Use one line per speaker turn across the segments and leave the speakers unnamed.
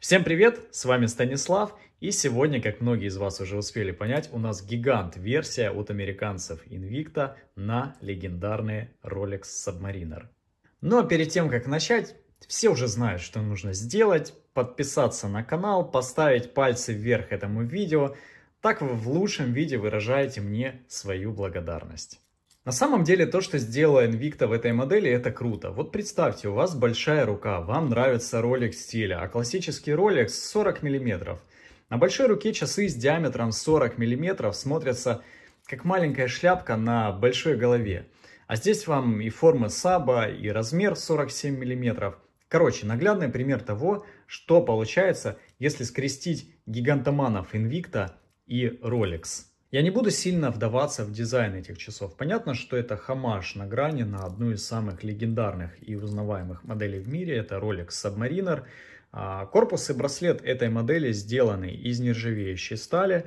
Всем привет, с вами Станислав, и сегодня, как многие из вас уже успели понять, у нас гигант-версия от американцев Invicta на легендарный Rolex Submariner. Но ну, а перед тем, как начать, все уже знают, что нужно сделать, подписаться на канал, поставить пальцы вверх этому видео, так вы в лучшем виде выражаете мне свою благодарность. На самом деле то, что сделала Invicta в этой модели, это круто. Вот представьте, у вас большая рука, вам нравится ролик стиля, а классический Rolex 40 мм. На большой руке часы с диаметром 40 мм смотрятся как маленькая шляпка на большой голове. А здесь вам и форма саба, и размер 47 мм. Короче, наглядный пример того, что получается, если скрестить гигантоманов Invicta и Rolex. Я не буду сильно вдаваться в дизайн этих часов. Понятно, что это хамаш на грани на одну из самых легендарных и узнаваемых моделей в мире. Это Rolex Submariner. А, корпус и браслет этой модели сделаны из нержавеющей стали.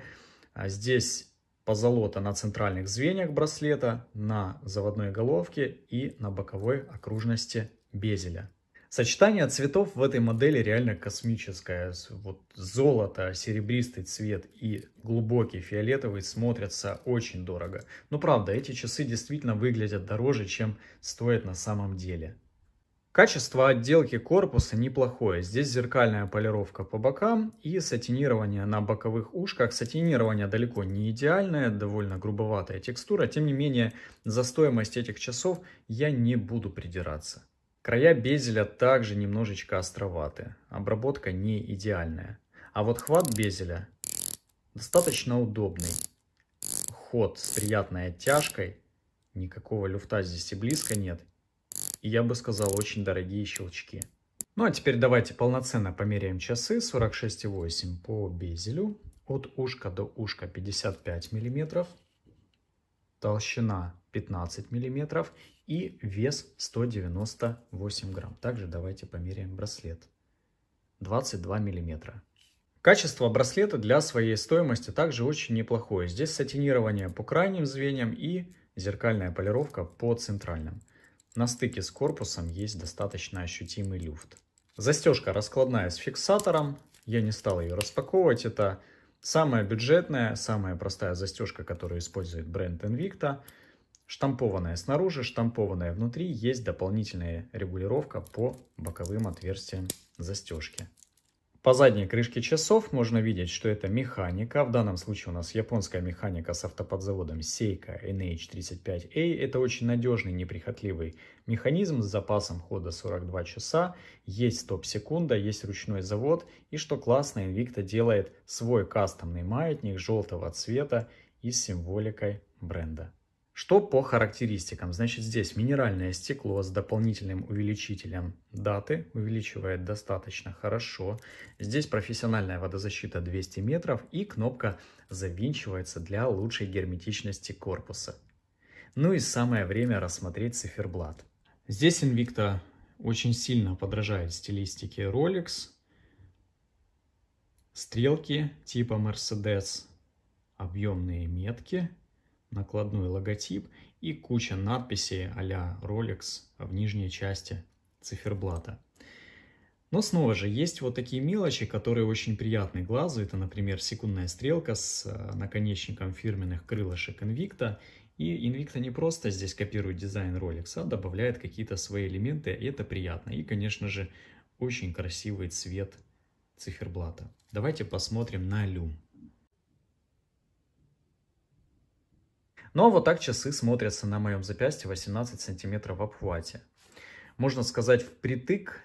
А, здесь позолота на центральных звеньях браслета, на заводной головке и на боковой окружности безеля. Сочетание цветов в этой модели реально космическое. Вот золото, серебристый цвет и глубокий фиолетовый смотрятся очень дорого. Но ну, правда, эти часы действительно выглядят дороже, чем стоят на самом деле. Качество отделки корпуса неплохое. Здесь зеркальная полировка по бокам и сатинирование на боковых ушках. Сатинирование далеко не идеальное, довольно грубоватая текстура. Тем не менее, за стоимость этих часов я не буду придираться. Края безеля также немножечко островаты, обработка не идеальная. А вот хват безеля достаточно удобный. Ход с приятной оттяжкой, никакого люфта здесь и близко нет. И я бы сказал, очень дорогие щелчки. Ну а теперь давайте полноценно померяем часы 46,8 по безелю. От ушка до ушка 55 мм. Толщина 15 миллиметров и вес 198 грамм. Также давайте померяем браслет. 22 миллиметра. Качество браслета для своей стоимости также очень неплохое. Здесь сатинирование по крайним звеньям и зеркальная полировка по центральным. На стыке с корпусом есть достаточно ощутимый люфт. Застежка раскладная с фиксатором. Я не стал ее распаковывать. Это самая бюджетная, самая простая застежка, которую использует бренд Invicta. Штампованная снаружи, штампованная внутри. Есть дополнительная регулировка по боковым отверстиям застежки. По задней крышке часов можно видеть, что это механика. В данном случае у нас японская механика с автоподзаводом Seiko NH35A. Это очень надежный, неприхотливый механизм с запасом хода 42 часа. Есть стоп-секунда, есть ручной завод. И что классно, Invicta делает свой кастомный маятник желтого цвета и с символикой бренда. Что по характеристикам? Значит, здесь минеральное стекло с дополнительным увеличителем даты увеличивает достаточно хорошо. Здесь профессиональная водозащита 200 метров и кнопка завинчивается для лучшей герметичности корпуса. Ну и самое время рассмотреть циферблат. Здесь Invicta очень сильно подражает стилистике Rolex. Стрелки типа Mercedes, объемные метки – накладной логотип и куча надписей а-ля Rolex в нижней части циферблата. Но снова же, есть вот такие мелочи, которые очень приятны глазу. Это, например, секундная стрелка с э, наконечником фирменных крылышек Invicta. И Invicta не просто здесь копирует дизайн Rolex, а добавляет какие-то свои элементы, и это приятно. И, конечно же, очень красивый цвет циферблата. Давайте посмотрим на люм. Ну а вот так часы смотрятся на моем запястье 18 сантиметров в обхвате. Можно сказать впритык.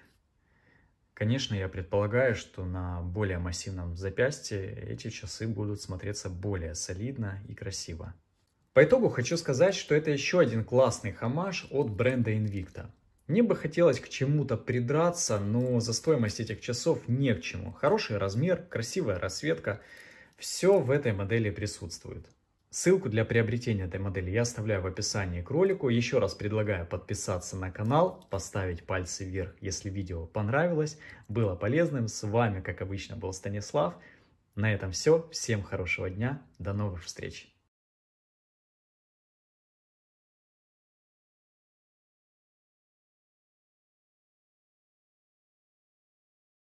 Конечно, я предполагаю, что на более массивном запястье эти часы будут смотреться более солидно и красиво. По итогу хочу сказать, что это еще один классный хамаш от бренда Invicta. Мне бы хотелось к чему-то придраться, но за стоимость этих часов не к чему. Хороший размер, красивая расцветка – все в этой модели присутствует. Ссылку для приобретения этой модели я оставляю в описании к ролику. Еще раз предлагаю подписаться на канал, поставить пальцы вверх, если видео понравилось, было полезным. С вами, как обычно, был Станислав. На этом все. Всем хорошего дня. До новых встреч.